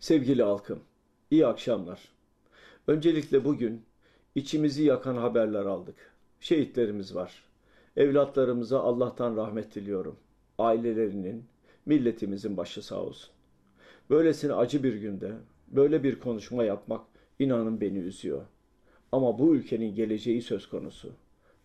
Sevgili halkım, iyi akşamlar. Öncelikle bugün içimizi yakan haberler aldık. Şehitlerimiz var. Evlatlarımıza Allah'tan rahmet diliyorum. Ailelerinin, milletimizin başı sağ olsun. Böylesine acı bir günde böyle bir konuşma yapmak inanın beni üzüyor. Ama bu ülkenin geleceği söz konusu.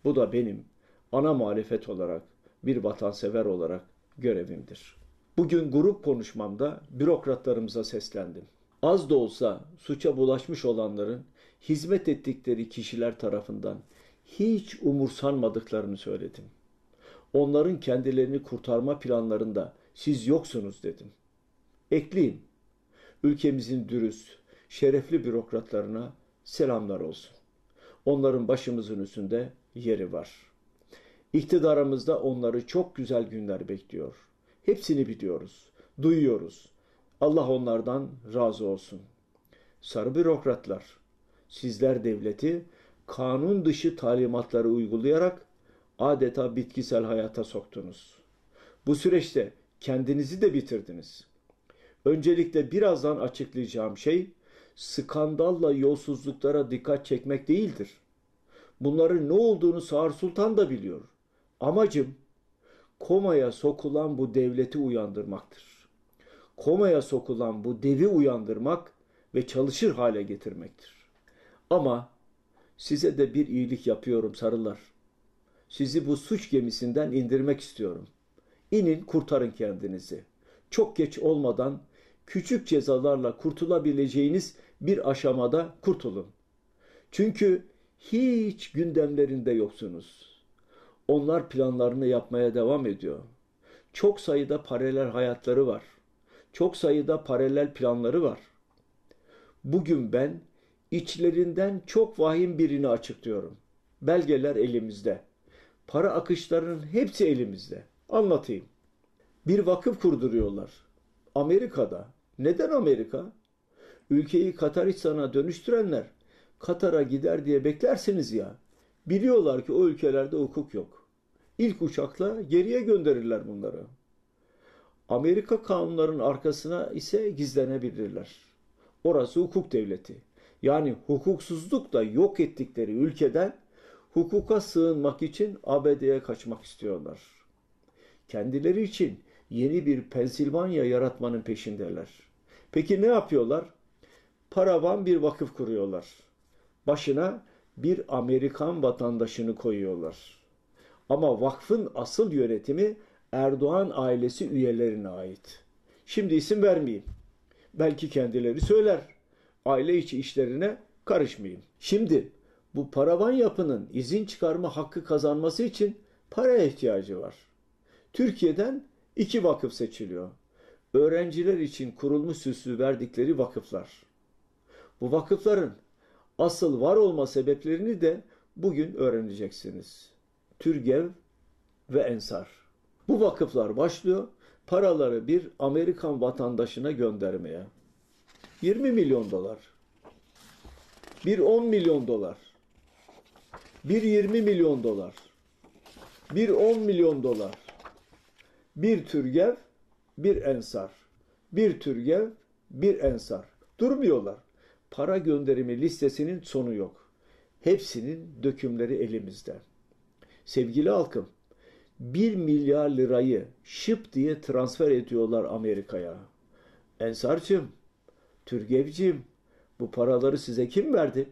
Bu da benim ana muhalefet olarak, bir vatansever olarak görevimdir.'' Bugün grup konuşmamda bürokratlarımıza seslendim. Az da olsa suça bulaşmış olanların hizmet ettikleri kişiler tarafından hiç umursanmadıklarını söyledim. Onların kendilerini kurtarma planlarında siz yoksunuz dedim. Ekleyeyim. Ülkemizin dürüst, şerefli bürokratlarına selamlar olsun. Onların başımızın üstünde yeri var. İktidarımızda onları çok güzel günler bekliyor.'' Hepsini biliyoruz, duyuyoruz. Allah onlardan razı olsun. Sarı bürokratlar, sizler devleti kanun dışı talimatları uygulayarak adeta bitkisel hayata soktunuz. Bu süreçte kendinizi de bitirdiniz. Öncelikle birazdan açıklayacağım şey skandalla yolsuzluklara dikkat çekmek değildir. Bunların ne olduğunu Sağır Sultan da biliyor. Amacım komaya sokulan bu devleti uyandırmaktır. Komaya sokulan bu devi uyandırmak ve çalışır hale getirmektir. Ama size de bir iyilik yapıyorum sarılar. Sizi bu suç gemisinden indirmek istiyorum. İnin kurtarın kendinizi. Çok geç olmadan küçük cezalarla kurtulabileceğiniz bir aşamada kurtulun. Çünkü hiç gündemlerinde yoksunuz. Onlar planlarını yapmaya devam ediyor. Çok sayıda paralel hayatları var. Çok sayıda paralel planları var. Bugün ben içlerinden çok vahim birini açıklıyorum. Belgeler elimizde. Para akışlarının hepsi elimizde. Anlatayım. Bir vakıf kurduruyorlar. Amerika'da. Neden Amerika? Ülkeyi sana dönüştürenler Katar'a gider diye beklersiniz ya. Biliyorlar ki o ülkelerde hukuk yok ilk uçakla geriye gönderirler bunları. Amerika kanunlarının arkasına ise gizlenebilirler. Orası hukuk devleti. Yani hukuksuzlukla yok ettikleri ülkeden hukuka sığınmak için ABD'ye kaçmak istiyorlar. Kendileri için yeni bir Pensilvanya yaratmanın peşindeler. Peki ne yapıyorlar? Paravan bir vakıf kuruyorlar. Başına bir Amerikan vatandaşını koyuyorlar. Ama vakfın asıl yönetimi Erdoğan ailesi üyelerine ait. Şimdi isim vermeyeyim. Belki kendileri söyler. Aile içi işlerine karışmayayım. Şimdi bu paravan yapının izin çıkarma hakkı kazanması için paraya ihtiyacı var. Türkiye'den iki vakıf seçiliyor. Öğrenciler için kurulmuş süslü verdikleri vakıflar. Bu vakıfların asıl var olma sebeplerini de bugün öğreneceksiniz. Türgev ve Ensar. Bu vakıflar başlıyor paraları bir Amerikan vatandaşına göndermeye. 20 milyon dolar. Bir 10 milyon dolar. Bir 20 milyon dolar. Bir 10 milyon dolar. Bir Türgev, bir Ensar. Bir Türgev, bir Ensar. Durmuyorlar. Para gönderimi listesinin sonu yok. Hepsinin dökümleri elimizde. Sevgili halkım 1 milyar lirayı şıp diye transfer ediyorlar Amerika'ya. Ensar'cığım, Türgev'cim bu paraları size kim verdi?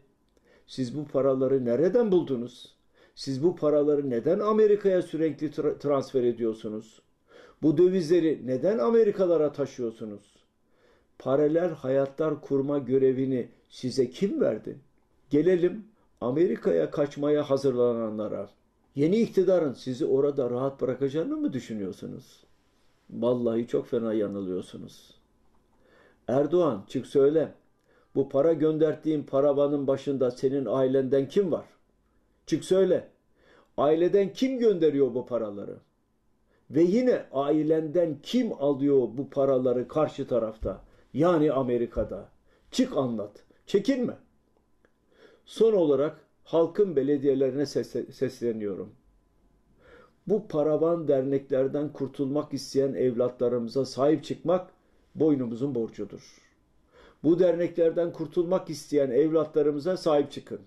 Siz bu paraları nereden buldunuz? Siz bu paraları neden Amerika'ya sürekli tra- transfer ediyorsunuz? Bu dövizleri neden Amerikalara taşıyorsunuz? Paralel hayatlar kurma görevini size kim verdi? Gelelim Amerika'ya kaçmaya hazırlananlara. Yeni iktidarın sizi orada rahat bırakacağını mı düşünüyorsunuz? Vallahi çok fena yanılıyorsunuz. Erdoğan çık söyle. Bu para gönderdiğin paravanın başında senin ailenden kim var? Çık söyle. Aileden kim gönderiyor bu paraları? Ve yine ailenden kim alıyor bu paraları karşı tarafta? Yani Amerika'da. Çık anlat. Çekinme. Son olarak halkın belediyelerine sesleniyorum. Bu paravan derneklerden kurtulmak isteyen evlatlarımıza sahip çıkmak boynumuzun borcudur. Bu derneklerden kurtulmak isteyen evlatlarımıza sahip çıkın.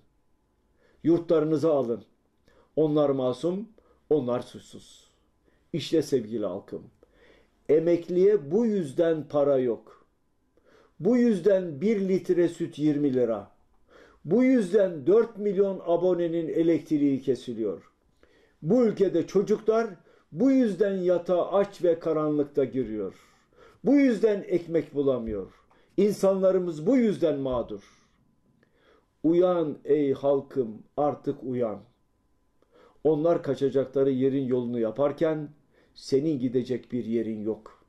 Yurtlarınıza alın. Onlar masum, onlar suçsuz. İşte sevgili halkım. Emekliye bu yüzden para yok. Bu yüzden bir litre süt 20 lira. Bu yüzden 4 milyon abonenin elektriği kesiliyor. Bu ülkede çocuklar bu yüzden yatağa aç ve karanlıkta giriyor. Bu yüzden ekmek bulamıyor. İnsanlarımız bu yüzden mağdur. Uyan ey halkım artık uyan. Onlar kaçacakları yerin yolunu yaparken senin gidecek bir yerin yok.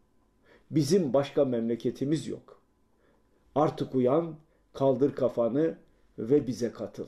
Bizim başka memleketimiz yok. Artık uyan, kaldır kafanı, ve bize katıl.''